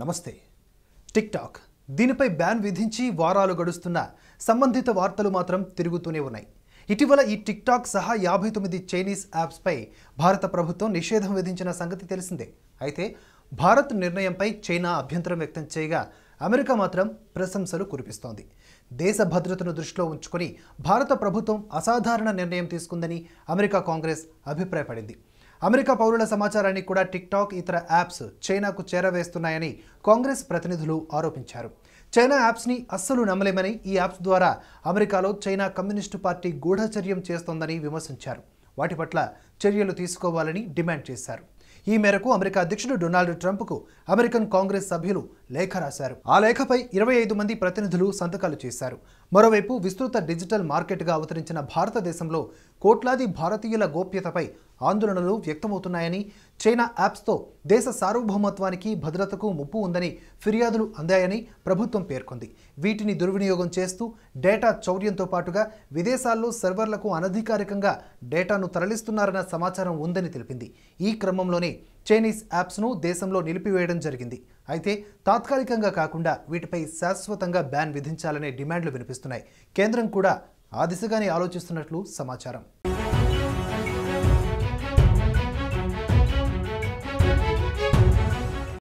నమస్తే టిక్టాక్ దీనిపై బ్యాన్ విధించి వారాలు గడుస్తున్న సంబంధిత వార్తలు మాత్రం తిరుగుతూనే ఉన్నాయి ఇటీవల ఈ టిక్టాక్ సహా యాభై తొమ్మిది చైనీస్ యాప్స్పై భారత ప్రభుత్వం నిషేధం విధించిన సంగతి తెలిసిందే అయితే భారత్ నిర్ణయంపై చైనా అభ్యంతరం వ్యక్తం చేయగా అమెరికా మాత్రం ప్రశంసలు కురిపిస్తోంది దేశ భద్రతను దృష్టిలో ఉంచుకొని భారత ప్రభుత్వం అసాధారణ నిర్ణయం తీసుకుందని అమెరికా కాంగ్రెస్ అభిప్రాయపడింది అమెరికా పౌరుల సమాచారాన్ని కూడా టిక్టాక్ ఇతర యాప్స్ చైనాకు చేరవేస్తున్నాయని కాంగ్రెస్ ప్రతినిధులు ఆరోపించారు చైనా యాప్స్ని అస్సలు నమ్మలేమని ఈ యాప్స్ ద్వారా అమెరికాలో చైనా కమ్యూనిస్టు పార్టీ గూఢచర్యం చేస్తోందని విమర్శించారు వాటి పట్ల చర్యలు తీసుకోవాలని డిమాండ్ చేశారు ఈ మేరకు అమెరికా అధ్యక్షుడు డొనాల్డ్ ట్రంప్కు అమెరికన్ కాంగ్రెస్ సభ్యులు లేఖ రాశారు ఆ లేఖపై ఇరవై ఐదు మంది ప్రతినిధులు సంతకాలు చేశారు మరోవైపు విస్తృత డిజిటల్ మార్కెట్గా అవతరించిన భారతదేశంలో కోట్లాది భారతీయుల గోప్యతపై ఆందోళనలు వ్యక్తమవుతున్నాయని చైనా యాప్స్తో దేశ సార్వభౌమత్వానికి భద్రతకు ముప్పు ఉందని ఫిర్యాదులు అందాయని ప్రభుత్వం పేర్కొంది వీటిని దుర్వినియోగం చేస్తూ డేటా చౌర్యంతో పాటుగా విదేశాల్లో సర్వర్లకు అనధికారికంగా డేటాను తరలిస్తున్నారన్న సమాచారం ఉందని తెలిపింది ఈ క్రమంలోనే చైనీస్ యాప్స్ను దేశంలో నిలిపివేయడం జరిగింది అయితే తాత్కాలికంగా కాకుండా వీటిపై శాశ్వతంగా బ్యాన్ విధించాలనే డిమాండ్లు వినిపిస్తున్నాయి కేంద్రం కూడా ఆ దిశగానే ఆలోచిస్తున్నట్లు సమాచారం